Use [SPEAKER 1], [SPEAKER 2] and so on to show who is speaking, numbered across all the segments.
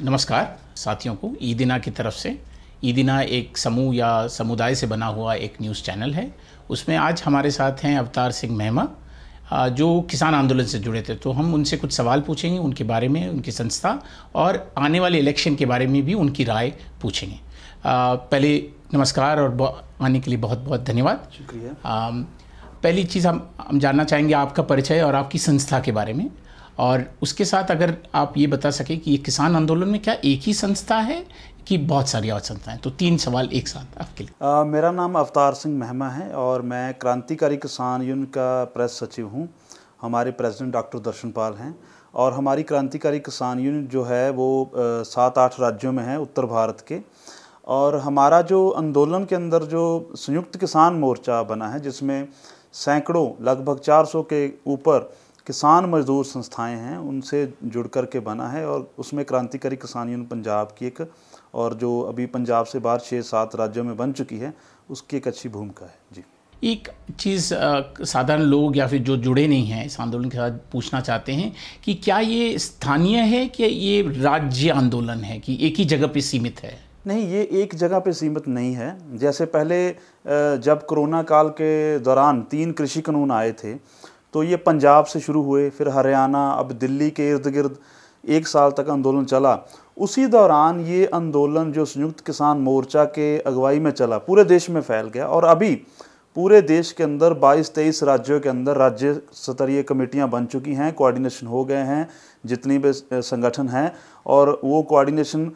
[SPEAKER 1] नमस्कार साथियों को ईदिना की तरफ से ईदिना एक समूह या समुदाय से बना हुआ एक न्यूज़ चैनल है उसमें आज हमारे साथ हैं अवतार सिंह मेहमा जो किसान आंदोलन से जुड़े थे तो हम उनसे कुछ सवाल पूछेंगे उनके बारे में उनकी संस्था और आने वाले इलेक्शन के बारे में भी उनकी राय पूछेंगे पहले नमस्कार और आने के लिए बहुत बहुत धन्यवाद शुक्रिया पहली चीज़ हम हम जानना चाहेंगे आपका परिचय और आपकी संस्था के बारे में और उसके साथ अगर आप ये बता सकें कि ये किसान आंदोलन में क्या एक ही संस्था है कि बहुत सारी और संस्थाएं तो तीन सवाल एक साथ आपके
[SPEAKER 2] लिए आ, मेरा नाम अवतार सिंह महमा है और मैं क्रांतिकारी किसान यूनियन का प्रेस सचिव हूँ हमारे प्रेसिडेंट डॉक्टर दर्शनपाल हैं और हमारी क्रांतिकारी किसान यूनियन जो है वो सात आठ राज्यों में है उत्तर भारत के और हमारा जो आंदोलन के अंदर जो संयुक्त किसान मोर्चा बना है जिसमें सैकड़ों लगभग 400 के ऊपर किसान मजदूर संस्थाएं हैं उनसे जुड़ कर के बना है और उसमें क्रांतिकारी किसान यूनियन पंजाब की एक और जो अभी पंजाब से बाहर छः सात राज्यों में बन चुकी है उसकी एक अच्छी भूमिका है जी
[SPEAKER 1] एक चीज़ साधारण लोग या फिर जो जुड़े नहीं हैं इस आंदोलन के साथ पूछना चाहते हैं कि क्या ये स्थानीय है कि ये राज्य आंदोलन है कि एक ही जगह पे सीमित है
[SPEAKER 2] नहीं ये एक जगह पे सीमित नहीं है जैसे पहले जब कोरोना काल के दौरान तीन कृषि कानून आए थे तो ये पंजाब से शुरू हुए फिर हरियाणा अब दिल्ली के इर्द गिर्द एक साल तक आंदोलन चला उसी दौरान ये आंदोलन जो संयुक्त किसान मोर्चा के अगुवाई में चला पूरे देश में फैल गया और अभी पूरे देश के अंदर 22-23 राज्यों के अंदर राज्य स्तरीय कमेटियां बन चुकी हैं कोऑर्डिनेशन हो गए हैं जितनी भी संगठन हैं और वो कोऑर्डिनेशन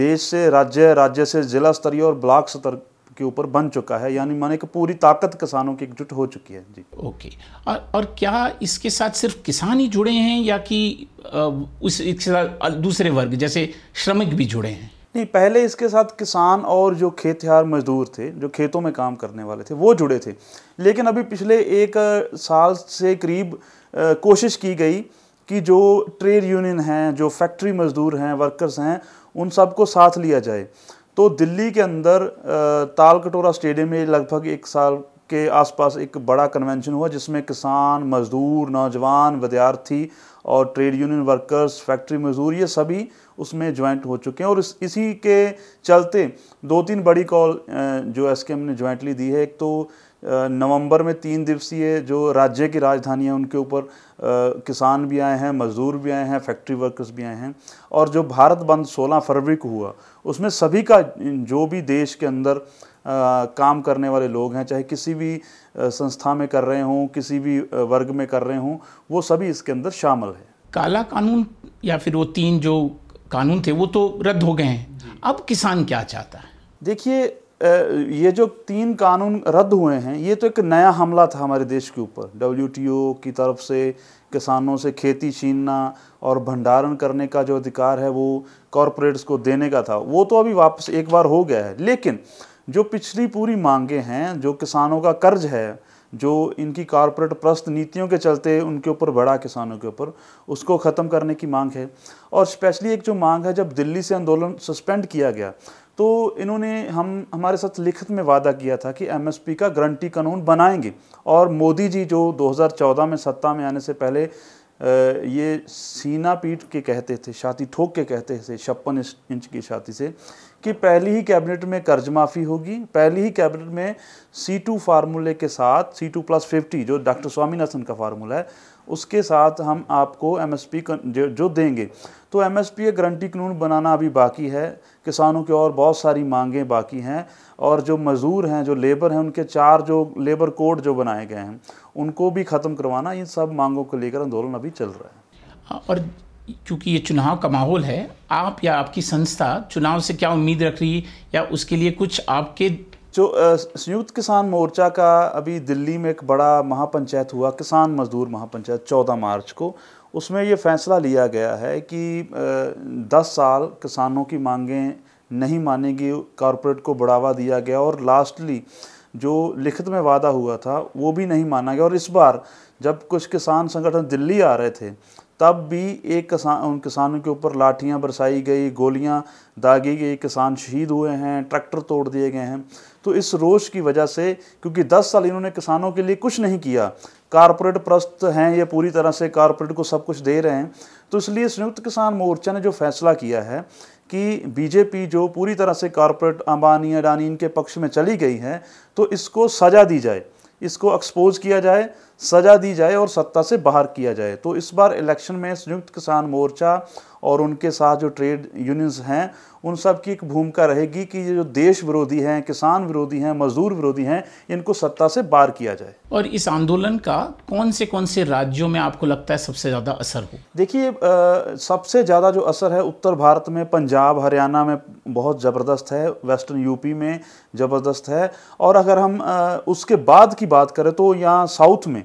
[SPEAKER 2] देश से राज्य राज्य से जिला स्तरीय और ब्लॉक स्तर के ऊपर बन चुका है यानी माने कि पूरी ताकत किसानों की एकजुट हो चुकी है जी
[SPEAKER 1] ओके और और क्या इसके साथ सिर्फ किसान ही जुड़े हैं या कि उस इसके साथ दूसरे वर्ग जैसे श्रमिक भी जुड़े हैं
[SPEAKER 2] नहीं पहले इसके साथ किसान और जो खेतहार मजदूर थे जो खेतों में काम करने वाले थे वो जुड़े थे लेकिन अभी पिछले एक साल से करीब कोशिश की गई कि जो ट्रेड यूनियन हैं जो फैक्ट्री मजदूर हैं वर्कर्स हैं उन सबको साथ लिया जाए तो दिल्ली के अंदर तालकटोरा स्टेडियम में लगभग एक साल के आसपास एक बड़ा कन्वेंशन हुआ जिसमें किसान मजदूर नौजवान विद्यार्थी और ट्रेड यूनियन वर्कर्स फैक्ट्री मजदूर ये सभी उसमें ज्वाइंट हो चुके हैं और इस इसी के चलते दो तीन बड़ी कॉल जो एस ने ज्वाइंटली दी है एक तो नवंबर में तीन दिवसीय जो राज्य की राजधानी है उनके ऊपर किसान भी आए हैं मज़दूर भी आए हैं फैक्ट्री वर्कर्स भी आए हैं और जो भारत बंद 16 फरवरी को हुआ उसमें सभी का जो भी देश के अंदर आ, काम करने वाले लोग हैं चाहे किसी भी संस्था में कर रहे हों किसी भी वर्ग में कर रहे हों वो सभी इसके अंदर शामिल है
[SPEAKER 1] काला कानून या फिर वो तीन जो कानून थे वो तो रद्द हो गए हैं अब किसान क्या चाहता है
[SPEAKER 2] देखिए ये जो तीन कानून रद्द हुए हैं ये तो एक नया हमला था हमारे देश के ऊपर डब्ल्यू की तरफ से किसानों से खेती छीनना और भंडारण करने का जो अधिकार है वो कॉरपोरेट्स को देने का था वो तो अभी वापस एक बार हो गया है लेकिन जो पिछली पूरी मांगे हैं जो किसानों का कर्ज है जो इनकी कॉरपोरेट प्रस्त नीतियों के चलते उनके ऊपर बड़ा किसानों के ऊपर उसको ख़त्म करने की मांग है और स्पेशली एक जो मांग है जब दिल्ली से आंदोलन सस्पेंड किया गया तो इन्होंने हम हमारे साथ लिखित में वादा किया था कि एमएसपी का गारंटी कानून बनाएंगे और मोदी जी जो 2014 में सत्ता में आने से पहले ये सीना पीट के कहते थे छाती ठोक के कहते थे छप्पन इंच की छाती से कि पहली ही कैबिनेट में कर्ज माफ़ी होगी पहली ही कैबिनेट में सी टू फार्मूले के साथ सी टू प्लस फिफ्टी जो डॉक्टर स्वामीनाथन का फार्मूला है उसके साथ हम आपको एम एस पी जो देंगे तो एम एस पी गारंटी कानून बनाना अभी बाकी है किसानों की और बहुत सारी मांगें बाकी हैं और जो मज़दूर हैं जो लेबर हैं उनके चार जो लेबर कोड जो बनाए गए हैं उनको भी ख़त्म करवाना इन सब मांगों को लेकर आंदोलन अभी चल रहा
[SPEAKER 1] है और क्योंकि ये चुनाव का माहौल है आप या आपकी संस्था चुनाव से क्या उम्मीद रख रही या उसके लिए कुछ आपके
[SPEAKER 2] जो संयुक्त किसान मोर्चा का अभी दिल्ली में एक बड़ा महापंचायत हुआ किसान मजदूर महापंचायत चौदह मार्च को उसमें ये फैसला लिया गया है कि दस साल किसानों की मांगें नहीं मानेगी कॉरपोरेट को बढ़ावा दिया गया और लास्टली जो लिखित में वादा हुआ था वो भी नहीं माना गया और इस बार जब कुछ किसान संगठन दिल्ली आ रहे थे तब भी एक किसान उन किसानों के ऊपर लाठियां बरसाई गई गोलियां दागी गई किसान शहीद हुए हैं ट्रैक्टर तोड़ दिए गए हैं तो इस रोष की वजह से क्योंकि 10 साल इन्होंने किसानों के लिए कुछ नहीं किया कारपोरेट प्रस्त हैं ये पूरी तरह से कारपोरेट को सब कुछ दे रहे हैं तो इसलिए संयुक्त किसान मोर्चा ने जो फैसला किया है कि बीजेपी जो पूरी तरह से कारपोरेट अंबानी अडानी इनके पक्ष में चली गई है तो इसको सजा दी जाए इसको एक्सपोज किया जाए सजा दी जाए और सत्ता से बाहर किया जाए तो इस बार इलेक्शन में संयुक्त किसान मोर्चा और उनके साथ जो ट्रेड यूनियंस हैं उन सब की एक भूमिका रहेगी कि ये जो देश विरोधी हैं किसान विरोधी हैं मजदूर विरोधी हैं इनको सत्ता से बाहर किया जाए
[SPEAKER 1] और इस आंदोलन का कौन से कौन से राज्यों में आपको लगता है सबसे ज़्यादा असर हो
[SPEAKER 2] देखिए सबसे ज़्यादा जो असर है उत्तर भारत में पंजाब हरियाणा में बहुत ज़बरदस्त है वेस्टर्न यूपी में ज़बरदस्त है और अगर हम आ, उसके बाद की बात करें तो यहाँ साउथ में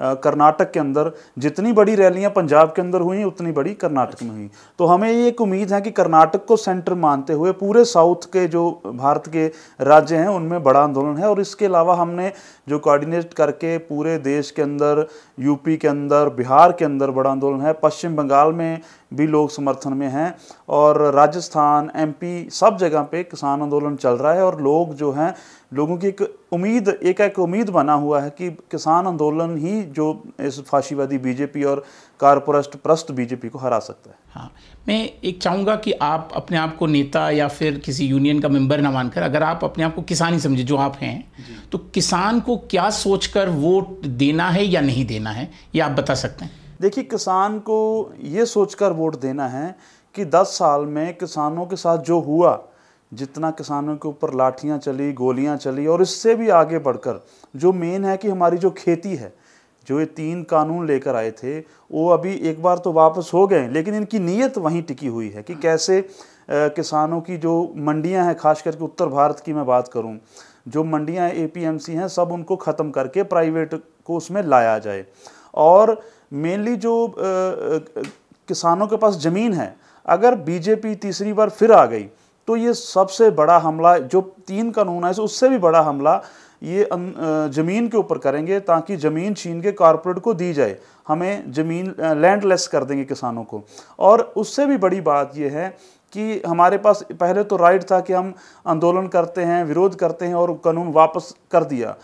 [SPEAKER 2] कर्नाटक के अंदर जितनी बड़ी रैलियां पंजाब के अंदर हुई उतनी बड़ी कर्नाटक में हुई तो हमें ये एक उम्मीद है कि कर्नाटक को सेंटर मानते हुए पूरे साउथ के जो भारत के राज्य हैं उनमें बड़ा आंदोलन है और इसके अलावा हमने जो कोऑर्डिनेट करके पूरे देश के अंदर यूपी के अंदर बिहार के अंदर बड़ा आंदोलन है पश्चिम बंगाल में भी लोग समर्थन में हैं और राजस्थान एमपी सब जगह पे किसान आंदोलन चल रहा है और लोग जो हैं लोगों की एक उम्मीद एक एक उम्मीद बना हुआ है कि किसान आंदोलन ही जो इस फाशीवादी बीजेपी और कारपोरेस्ट प्रस्त बीजेपी को हरा सकता है हाँ
[SPEAKER 1] मैं एक चाहूँगा कि आप अपने आप को नेता या फिर किसी यूनियन का मेंबर ना मानकर अगर आप अपने आप को किसान ही समझे जो आप हैं तो किसान को क्या सोचकर वोट देना है या नहीं देना है ये आप बता सकते हैं
[SPEAKER 2] देखिए किसान को ये सोचकर वोट देना है कि 10 साल में किसानों के साथ जो हुआ जितना किसानों के ऊपर लाठियाँ चली गोलियाँ चली और इससे भी आगे बढ़कर जो मेन है कि हमारी जो खेती है जो ये तीन कानून लेकर आए थे वो अभी एक बार तो वापस हो गए लेकिन इनकी नीयत वहीं टिकी हुई है कि कैसे आ, किसानों की जो मंडियां हैं खास करके उत्तर भारत की मैं बात करूं जो मंडियां ए पी एम सी हैं सब उनको ख़त्म करके प्राइवेट को उसमें लाया जाए और मेनली जो uh, uh, किसानों के पास ज़मीन है अगर बीजेपी तीसरी बार फिर आ गई तो ये सबसे बड़ा हमला जो तीन कानून है उससे भी बड़ा हमला ये uh, ज़मीन के ऊपर करेंगे ताकि ज़मीन छीन के कॉरपोरेट को दी जाए हमें ज़मीन लैंड लेस कर देंगे किसानों को और उससे भी बड़ी बात यह है कि हमारे पास पहले तो राइट था कि हम आंदोलन करते हैं विरोध करते हैं और कानून वापस कर दिया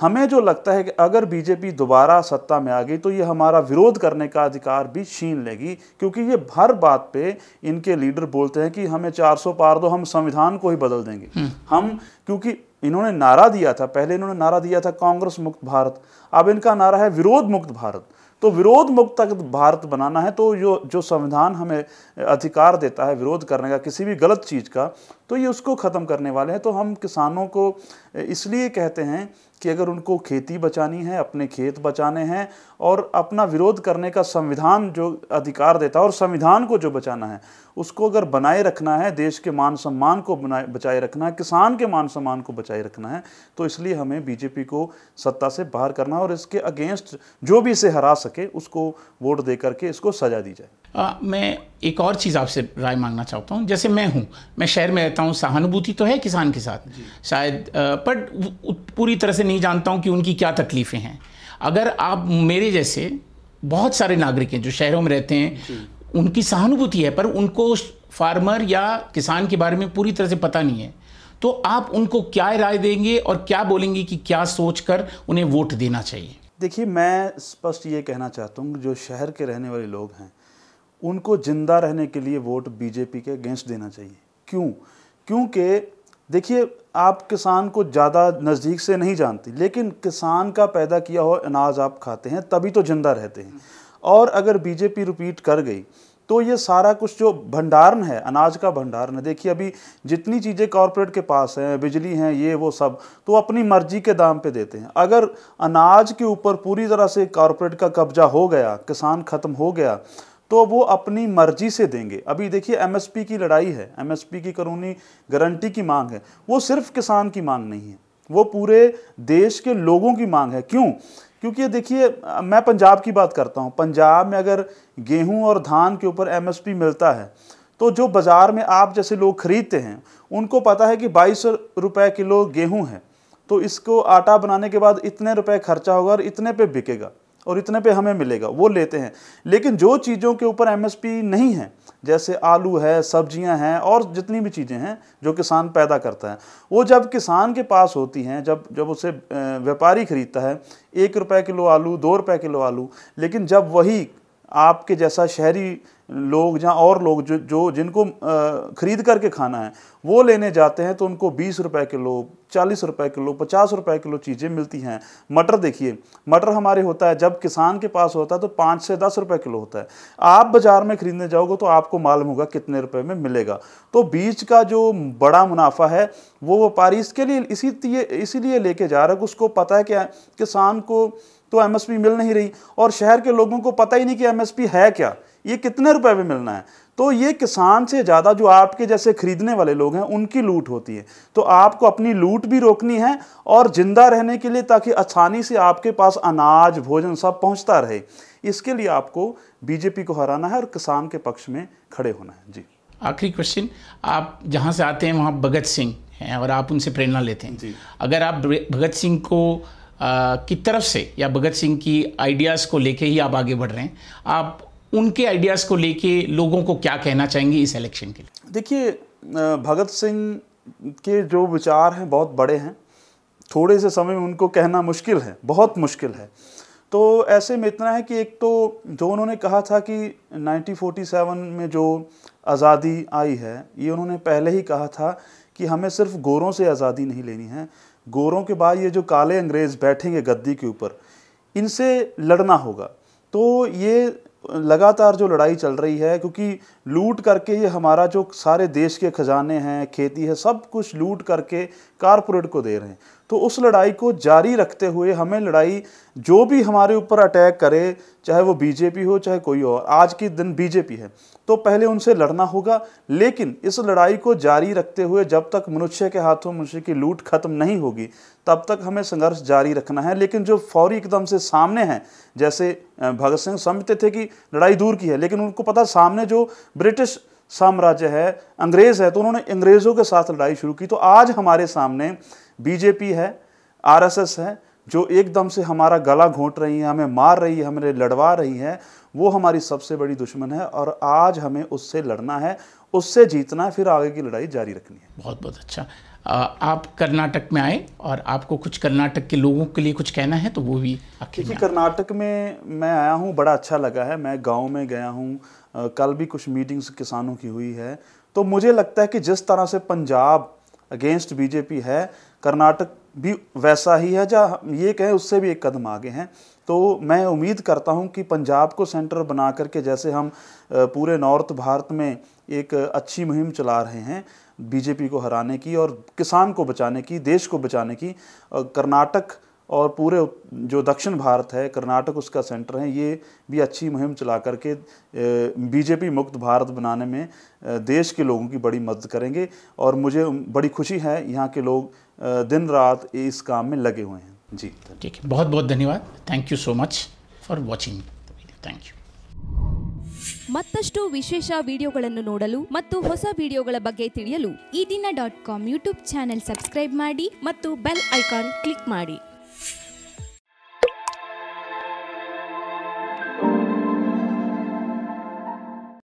[SPEAKER 2] हमें जो लगता है कि अगर बीजेपी दोबारा सत्ता में आ गई तो ये हमारा विरोध करने का अधिकार भी छीन लेगी क्योंकि ये हर बात पे इनके लीडर बोलते हैं कि हमें 400 पार दो हम संविधान को ही बदल देंगे हम्म। हम क्योंकि इन्होंने नारा दिया था पहले इन्होंने नारा दिया था कांग्रेस मुक्त भारत अब इनका नारा है विरोध मुक्त भारत तो विरोध मुक्त भारत बनाना है तो जो जो संविधान हमें अधिकार देता है विरोध करने का किसी भी गलत चीज़ का तो ये उसको ख़त्म करने वाले हैं तो हम किसानों को इसलिए कहते हैं कि अगर उनको खेती बचानी है अपने खेत बचाने हैं और अपना विरोध करने का संविधान जो अधिकार देता है और संविधान को जो बचाना है उसको अगर बनाए रखना है देश के मान सम्मान को बनाए बचाए रखना है किसान के मान सम्मान को बचाए रखना है तो इसलिए हमें बीजेपी को सत्ता से बाहर करना और इसके अगेंस्ट जो भी इसे हरा सके उसको वोट दे करके इसको सजा दी जाए
[SPEAKER 1] आ, मैं एक और चीज़ आपसे राय मांगना चाहता हूँ जैसे मैं हूँ मैं शहर में रहता हूँ सहानुभूति तो है किसान के साथ शायद बट पूरी तरह से से नहीं जानता हूँ कि उनकी क्या तकलीफ़ें हैं अगर आप मेरे जैसे बहुत सारे नागरिक हैं जो शहरों में रहते हैं उनकी सहानुभूति है पर उनको फार्मर या किसान के बारे में पूरी तरह से पता नहीं है तो आप उनको क्या राय देंगे और क्या बोलेंगे कि क्या सोचकर उन्हें वोट देना चाहिए
[SPEAKER 2] देखिए मैं स्पष्ट ये कहना चाहता हूँ जो शहर के रहने वाले लोग हैं उनको ज़िंदा रहने के लिए वोट बीजेपी के अगेंस्ट देना चाहिए क्यों क्योंकि देखिए आप किसान को ज़्यादा नज़दीक से नहीं जानती लेकिन किसान का पैदा किया हुआ अनाज आप खाते हैं तभी तो ज़िंदा रहते हैं और अगर बीजेपी रिपीट कर गई तो ये सारा कुछ जो भंडारण है अनाज का भंडारण है देखिए अभी जितनी चीज़ें कॉरपोरेट के पास हैं बिजली हैं ये वो सब तो अपनी मर्जी के दाम पे देते हैं अगर अनाज के ऊपर पूरी तरह से कॉरपोरेट का कब्जा हो गया किसान ख़त्म हो गया तो वो अपनी मर्जी से देंगे अभी देखिए एमएसपी की लड़ाई है एमएसपी की कानूनी गारंटी की मांग है वो सिर्फ किसान की मांग नहीं है वो पूरे देश के लोगों की मांग है क्यों क्योंकि देखिए मैं पंजाब की बात करता हूँ पंजाब में अगर गेहूँ और धान के ऊपर एमएसपी मिलता है तो जो बाज़ार में आप जैसे लोग खरीदते हैं उनको पता है कि बाईस रुपये किलो गेहूँ है तो इसको आटा बनाने के बाद इतने रुपए खर्चा होगा और इतने पे बिकेगा और इतने पे हमें मिलेगा वो लेते हैं लेकिन जो चीज़ों के ऊपर एमएसपी नहीं है जैसे आलू है सब्जियां हैं और जितनी भी चीज़ें हैं जो किसान पैदा करता है वो जब किसान के पास होती हैं जब जब उसे व्यापारी ख़रीदता है एक रुपये किलो आलू दो रुपये किलो आलू लेकिन जब वही आपके जैसा शहरी लोग जहाँ और लोग जो जो जिनको ख़रीद करके खाना है वो लेने जाते हैं तो उनको बीस रुपए किलो चालीस रुपए किलो पचास रुपए किलो चीज़ें मिलती हैं मटर देखिए मटर हमारे होता है जब किसान के पास होता है तो पाँच से दस रुपए किलो होता है आप बाज़ार में ख़रीदने जाओगे तो आपको मालूम होगा कितने रुपए में मिलेगा तो बीज का जो बड़ा मुनाफा है वो व्यापारी इसके लिए इसी इसीलिए लेके जा रहा है उसको पता है कि किसान को तो एम मिल नहीं रही और शहर के लोगों को पता ही नहीं कि एम है क्या ये कितने रुपए में मिलना है तो ये किसान से ज़्यादा जो आपके जैसे खरीदने वाले लोग हैं उनकी लूट होती है तो आपको अपनी लूट भी रोकनी है और ज़िंदा रहने के लिए ताकि आसानी से आपके पास अनाज भोजन सब पहुँचता रहे इसके लिए आपको बीजेपी को हराना है और किसान के पक्ष में खड़े होना है जी
[SPEAKER 1] आखिरी क्वेश्चन आप जहाँ से आते हैं वहाँ भगत सिंह हैं और आप उनसे प्रेरणा लेते हैं अगर आप भगत सिंह को आ, की तरफ से या भगत सिंह की आइडियाज़ को लेके ही आप आगे बढ़ रहे हैं आप उनके आइडियाज़ को लेके लोगों को क्या कहना चाहेंगे इस इलेक्शन के लिए
[SPEAKER 2] देखिए भगत सिंह के जो विचार हैं बहुत बड़े हैं थोड़े से समय में उनको कहना मुश्किल है बहुत मुश्किल है तो ऐसे में इतना है कि एक तो जो उन्होंने कहा था कि 1947 में जो आज़ादी आई है ये उन्होंने पहले ही कहा था कि हमें सिर्फ गोरों से आज़ादी नहीं लेनी है गोरों के बाद ये जो काले अंग्रेज़ बैठेंगे गद्दी के ऊपर इनसे लड़ना होगा तो ये लगातार जो लड़ाई चल रही है क्योंकि लूट करके ये हमारा जो सारे देश के खजाने हैं खेती है सब कुछ लूट करके कारपोरेट को दे रहे हैं तो उस लड़ाई को जारी रखते हुए हमें लड़ाई जो भी हमारे ऊपर अटैक करे चाहे वो बीजेपी हो चाहे कोई और आज के दिन बीजेपी है तो पहले उनसे लड़ना होगा लेकिन इस लड़ाई को जारी रखते हुए जब तक मनुष्य के हाथों मनुष्य की लूट खत्म नहीं होगी तब तक हमें संघर्ष जारी रखना है लेकिन जो फौरी एकदम से सामने हैं जैसे भगत सिंह समझते थे कि लड़ाई दूर की है लेकिन उनको पता सामने जो ब्रिटिश साम्राज्य है अंग्रेज़ है तो उन्होंने अंग्रेज़ों के साथ लड़ाई शुरू की तो आज हमारे सामने बीजेपी है आरएसएस है जो एकदम से हमारा गला घोंट रही है हमें मार रही है हमें लड़वा रही है वो हमारी सबसे बड़ी दुश्मन है और आज हमें उससे लड़ना है उससे जीतना है फिर आगे की लड़ाई जारी रखनी है बहुत बहुत अच्छा
[SPEAKER 1] आ, आप कर्नाटक में आए और आपको कुछ कर्नाटक के लोगों के लिए कुछ कहना है तो वो भी
[SPEAKER 2] क्योंकि कर्नाटक में मैं आया हूँ बड़ा अच्छा लगा है मैं गाँव में गया हूँ कल भी कुछ मीटिंग्स किसानों की हुई है तो मुझे लगता है कि जिस तरह से पंजाब अगेंस्ट बीजेपी है कर्नाटक भी वैसा ही है जहाँ ये कहें उससे भी एक कदम आगे हैं तो मैं उम्मीद करता हूँ कि पंजाब को सेंटर बना करके जैसे हम पूरे नॉर्थ भारत में एक अच्छी मुहिम चला रहे हैं बीजेपी को हराने की और किसान को बचाने की देश को बचाने की कर्नाटक और पूरे जो दक्षिण भारत है कर्नाटक उसका सेंटर है ये भी अच्छी मुहिम चला करके बीजेपी मुक्त भारत बनाने में देश के लोगों की बड़ी मदद करेंगे और मुझे बड़ी खुशी है यहाँ के लोग दिन रात इस काम में लगे हुए हैं जी ठीक
[SPEAKER 1] है बहुत बहुत धन्यवाद thank you so much for watching thank you ಮತ್ತಷ್ಟು ವಿಶೇಷ ವಿಡಿಯೋಗಳನ್ನು ನೋಡಲು ಮತ್ತು ಹೊಸ ವಿಡಿಯೋಗಳ
[SPEAKER 2] ಬಗ್ಗೆ ತಿಳಿಯಲು ಈ ದಿನ dot com YouTube channel subscribe ಮಾಡಿ ಮತ್ತು ಬೆಲ್ ಐಕಾನ್ ಕ್ಲಿಕ್ ಮಾಡಿ